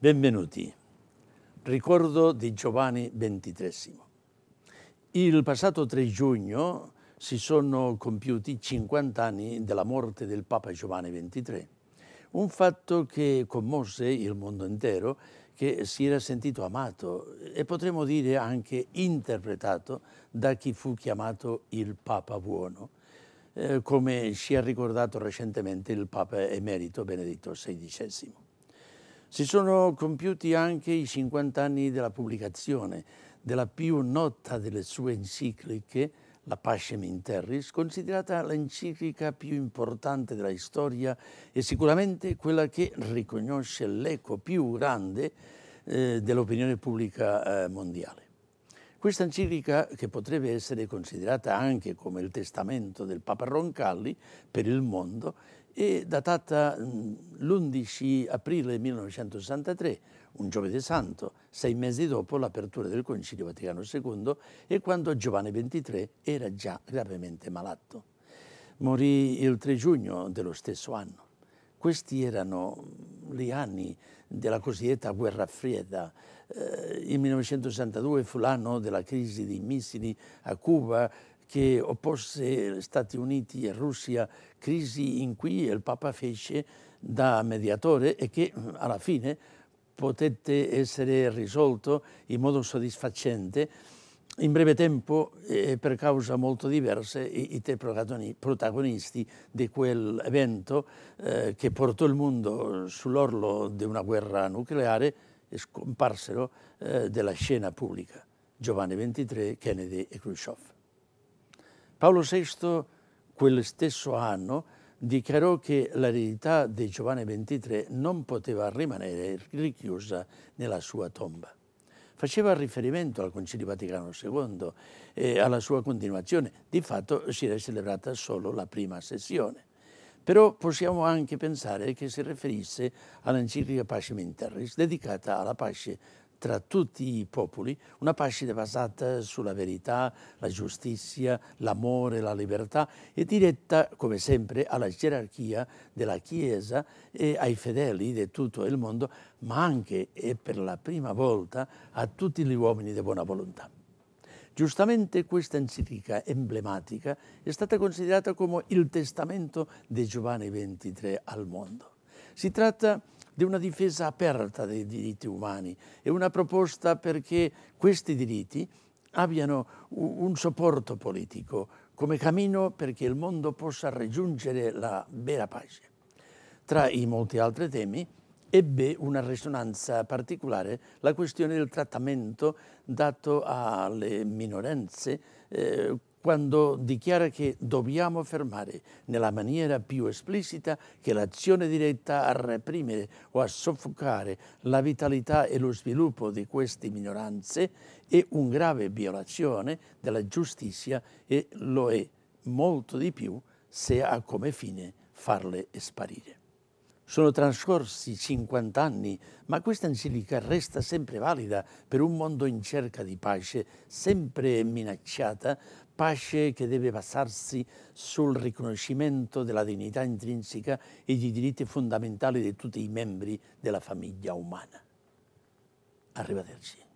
Benvenuti. Ricordo di Giovanni XXIII. Il passato 3 giugno si sono compiuti 50 anni della morte del Papa Giovanni XXIII, un fatto che commosse il mondo intero che si era sentito amato e potremmo dire anche interpretato da chi fu chiamato il Papa Buono, eh, come ci ha ricordato recentemente il Papa Emerito Benedetto XVI. Si sono compiuti anche i 50 anni della pubblicazione della più nota delle sue encicliche, la Pascem in Terris, considerata l'enciclica più importante della storia e sicuramente quella che riconosce l'eco più grande eh, dell'opinione pubblica eh, mondiale. Questa enciclica, che potrebbe essere considerata anche come il testamento del Papa Roncalli per il mondo, e datata mm, l'11 aprile 1963, un giovedì santo, sei mesi dopo l'apertura del Concilio Vaticano II e quando Giovanni XXIII era già gravemente malato. Morì il 3 giugno dello stesso anno. Questi erano mm, gli anni della cosiddetta guerra fredda. Eh, il 1962 fu l'anno della crisi dei missili a Cuba, che opposse Stati Uniti e Russia, crisi in cui il Papa fece da mediatore e che alla fine potette essere risolto in modo soddisfacente in breve tempo e eh, per cause molto diverse i, i tre protagonisti di quell'evento eh, che portò il mondo sull'orlo di una guerra nucleare e eh, scomparsero eh, dalla scena pubblica Giovanni XXIII, Kennedy e Khrushchev. Paolo VI quel stesso anno dichiarò che l'eredità di Giovanni XXIII non poteva rimanere richiusa nella sua tomba. Faceva riferimento al Concilio Vaticano II e alla sua continuazione, di fatto si era celebrata solo la prima sessione. Però possiamo anche pensare che si riferisse all'enciclica Pace Minterris, dedicata alla pace tra tutti i popoli una pace basata sulla verità, la giustizia, l'amore, la libertà e diretta, come sempre, alla gerarchia della Chiesa e ai fedeli di tutto il mondo, ma anche e per la prima volta a tutti gli uomini di buona volontà. Giustamente questa enciclica emblematica è stata considerata come il testamento di Giovanni XXIII al mondo. Si tratta di di una difesa aperta dei diritti umani e una proposta perché questi diritti abbiano un supporto politico come cammino perché il mondo possa raggiungere la vera pace. Tra i molti altri temi ebbe una risonanza particolare la questione del trattamento dato alle minoranze eh, quando dichiara che dobbiamo affermare nella maniera più esplicita che l'azione diretta a reprimere o a soffocare la vitalità e lo sviluppo di queste minoranze è una grave violazione della giustizia e lo è molto di più se ha come fine farle sparire. Sono trascorsi 50 anni, ma questa Angelica resta sempre valida per un mondo in cerca di pace, sempre minacciata, pace che deve basarsi sul riconoscimento della dignità intrinseca e dei diritti fondamentali di tutti i membri della famiglia umana. Arrivederci.